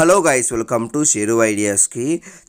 hello guys welcome to Sheru ఐడియాస్కి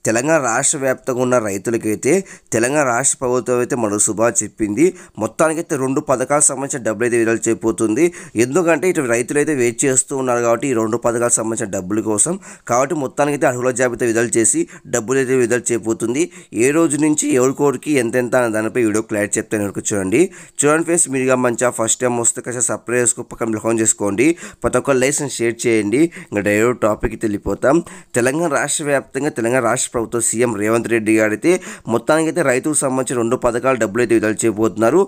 తెలంగాణ రాష్ట్ర వ్యాప్తంగా ఉన్న రైతులకైతే తెలంగాణ రాష్ట్ర ప్రభుత్వం అయితే మరో శుభా చెప్పింది మొత్తానికైతే రెండు పథకాలకు సంబంధించిన డబ్బులు అయితే విడుదల చేయబోతుంది ఎందుకంటే ఇటు రైతులైతే వెయిట్ చేస్తూ ఉన్నారు కాబట్టి ఈ రెండు పథకాలకు సంబంధించిన డబ్బుల కోసం కాబట్టి మొత్తానికైతే అర్హుల జాబితా విడుదల చేసి డబ్బులు అయితే విడుదల చేయబోతుంది ఏ రోజు నుంచి ఎవరికోరికి ఎంతెంత అనే దానిపై వీడియో క్లారిటీ చెప్తాను ఎవరికి చూడండి చూడండి ఫేస్ మీరుగా మంచిగా ఫస్ట్ టైం వస్తే కాస్త సప్రైజ్ చేసుకో పక్కన ఫోన్ చేసుకోండి ప్రతి ఒక్క లైసెన్స్ షేర్ చేయండి ఇంకా డైరెక్ట్ టాపిక్ తెలిపి వెళ్ళిపోతాం తెలంగాణ రాష్ట్ర వ్యాప్తంగా తెలంగాణ రాష్ట్ర ప్రభుత్వం సీఎం రేవంత్ రెడ్డి గారైతే మొత్తానికైతే రైతుకు సంబంధించిన రెండు పథకాలు డబ్బులు అయితే విడుదల చేయబోతున్నారు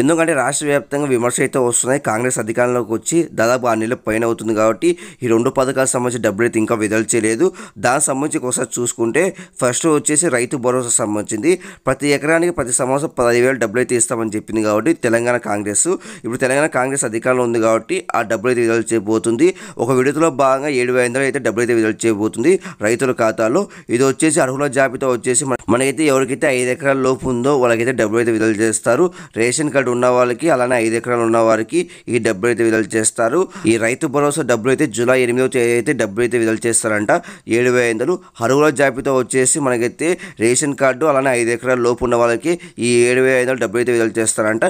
ఎందుకంటే రాష్ట్ర వ్యాప్తంగా విమర్శ అయితే వస్తున్నాయి కాంగ్రెస్ అధికారంలోకి వచ్చి దాదాపు ఆరు నెలలు పైన అవుతుంది కాబట్టి ఈ రెండు పథకాలకు సంబంధించిన డబ్బులు అయితే ఇంకా విడుదల చేయలేదు దానికి సంబంధించి ఒకసారి చూసుకుంటే ఫస్ట్ వచ్చేసి రైతు భరోసా సంబంధించింది ప్రతి ఎకరానికి ప్రతి సంవత్సరం పదివేలు వేలు డబ్బులు అయితే ఇస్తామని చెప్పింది కాబట్టి తెలంగాణ కాంగ్రెస్ ఇప్పుడు తెలంగాణ కాంగ్రెస్ అధికారంలో ఉంది కాబట్టి ఆ డబ్బులు అయితే విడుదల చేయబోతుంది ఒక విడుదల భాగంగా ఏడు వేల అయితే డబ్బులు అయితే విడుదల చేయబోతుంది రైతుల ఖాతాలో ఇది వచ్చేసి అర్హుల జాబితా వచ్చేసి మనకైతే ఎవరికైతే ఐదు ఎకరాల లోపు ఉందో వాళ్ళకైతే డబ్బులు అయితే విడుదల చేస్తారు రేషన్ కార్డు ఉన్న వాళ్ళకి అలానే ఐదు ఎకరాలు ఉన్న వారికి ఈ డబ్బులు అయితే విడుదల చేస్తారు ఈ రైతు భరోసా డబ్బులు అయితే జూలై ఎనిమిదవ తేదీ అయితే డబ్బులు అయితే విడుదల చేస్తారంట ఏడు వేల ఐదులు జాబితా వచ్చేసి మనకైతే రేషన్ కార్డు అలానే ఐదు ఎకరాల లోపు ఉన్న వాళ్ళకి ఈ ఏడు వేల ఐదు డబ్బులు అయితే విడుదల చేస్తారంట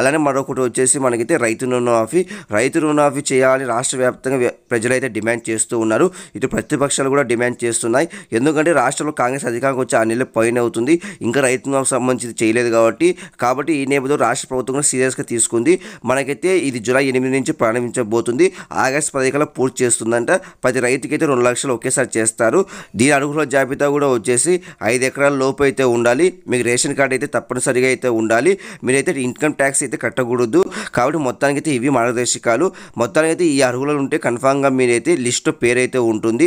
అలానే మరొకటి వచ్చేసి మనకైతే రైతు రుణమాఫీ రైతు రుణమాఫీ చేయాలని రాష్ట్ర వ్యాప్తంగా ప్రజలైతే డిమాండ్ చేస్తూ ఉన్నారు ఇటు ప్రతిపక్షాలు కూడా డిమాండ్ చేస్తున్నాయి ఎందుకంటే రాష్ట్రంలో కాంగ్రెస్ అధికారంకి వచ్చి ఆ నెల పైన అవుతుంది ఇంకా రైతుకు సంబంధించి చేయలేదు కాబట్టి కాబట్టి ఈ నేపథ్యంలో రాష్ట్ర ప్రభుత్వం కూడా సీరియస్గా తీసుకుంది మనకైతే ఇది జూలై ఎనిమిది నుంచి ప్రారంభించబోతుంది ఆగస్టు పదికల్లా పూర్తి చేస్తుందంట ప్రతి రైతుకైతే రెండు లక్షలు ఒకేసారి చేస్తారు దీని అర్హుల జాబితా కూడా వచ్చేసి ఐదు ఎకరాల లోపు అయితే ఉండాలి మీకు రేషన్ కార్డు అయితే తప్పనిసరిగా అయితే ఉండాలి మీరైతే ఇన్కమ్ ట్యాక్స్ అయితే కట్టకూడదు కాబట్టి మొత్తానికి అయితే ఇవి మార్గదర్శకాలు మొత్తానికి అయితే ఈ అర్హులు ఉంటే కన్ఫామ్గా మీరైతే లిస్ట్ పేరు అయితే ఉంటుంది ఉంటుంది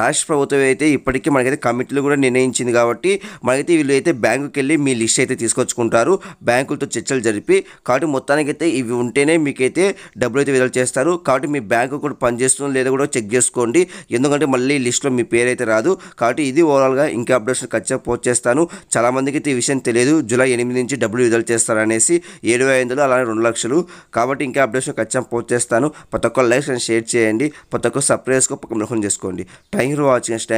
రాష్ట్ర ప్రభుత్వం అయితే ఇప్పటికీ మనకైతే కమిటీలు కూడా నిర్ణయించింది కాబట్టి మనకైతే వీళ్ళు అయితే బ్యాంకుకి వెళ్ళి మీ లిస్ట్ అయితే తీసుకొచ్చుకుంటారు బ్యాంకులతో చర్చలు జరిపి కాబట్టి మొత్తానికైతే ఇవి ఉంటేనే మీకైతే డబ్బులు అయితే విడుదల చేస్తారు కాబట్టి మీ బ్యాంకు కూడా పనిచేస్తుంది లేదో కూడా చెక్ చేసుకోండి ఎందుకంటే మళ్ళీ లిస్ట్లో మీ పేరు అయితే రాదు కాబట్టి ఇది ఓవరాల్గా ఇంకా అప్డేషన్ ఖచ్చితంగా పోస్ట్ చేస్తాను చాలామందికి అయితే ఈ విషయం తెలియదు జూలై ఎనిమిది నుంచి డబ్బులు విడుదల చేస్తారనేసి ఏడు ఐదులో అలానే రెండు లక్షలు కాబట్టి ఇంకా అప్డేషన్ ఖచ్చితంగా పోస్ట్ చేస్తాను ప్రతి ఒక్క లైక్స్ అండ్ షేర్ చేయండి ప్రతి ఒక్క సబ్స్క్రైబ్స్కి పక్కన చేసుకోండి చేసుకోండి టైం యూ వాచింగ్ థ్యాంక్